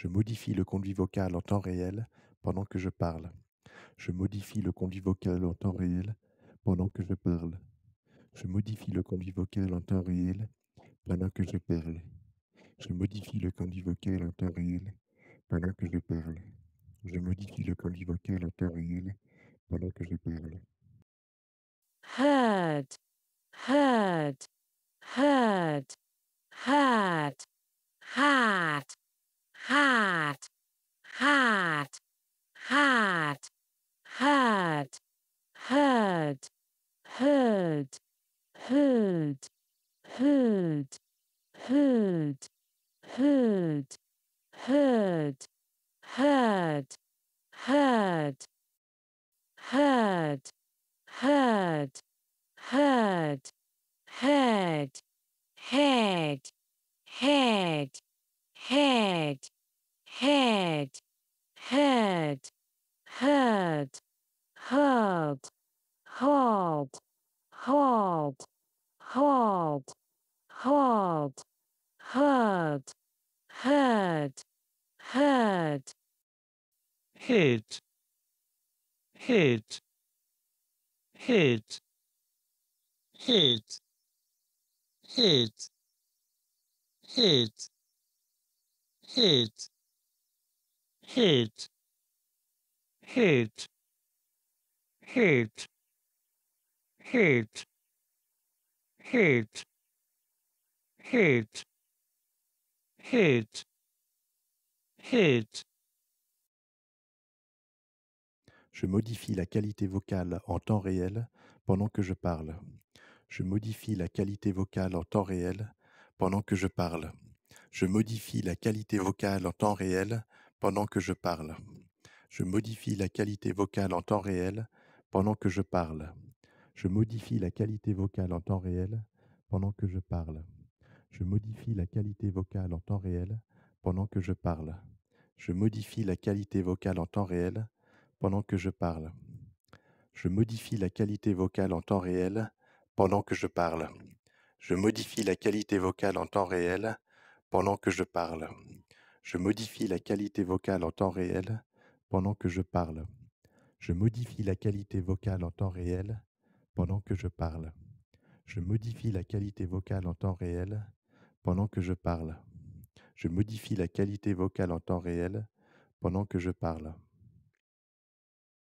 Je modifie le conduit vocal en temps réel pendant que je parle. Je modifie le conduit vocal en temps réel pendant que je parle. Je modifie le conduit vocal en temps réel pendant que je parle. Je modifie le conduit vocal en temps réel pendant que je parle. Je modifie le conduit vocal en temps réel pendant que je parle. had, had, heard, heard, heard, heard, heard, heard, heard, heard, heard, heard, heard, heard, heard, head, head, head, head, head, head, head, hard, hard, hard, hard, hard, head, head, head, head, head, head, head, head, head, head. hit Je modifie la qualité vocale en temps réel pendant que je parle. Je modifie la qualité vocale en temps réel pendant que je parle. Je modifie la qualité vocale en temps réel pendant que je parle. Je modifie la qualité vocale en temps réel pendant que je parle. Je modifie la qualité vocale en temps réel pendant que je parle. Je modifie la qualité vocale en temps réel pendant que je parle. Je modifie la qualité vocale en temps réel pendant que je parle. Je modifie la qualité vocale en temps réel pendant que je parle. Je modifie la qualité vocale en temps réel pendant que je parle. Je modifie la qualité vocale en temps réel pendant que je parle. Je modifie la qualité vocale en temps réel pendant que je parle. Je modifie la qualité vocale en temps réel pendant que je parle. Je modifie la qualité vocale en temps réel pendant que je parle.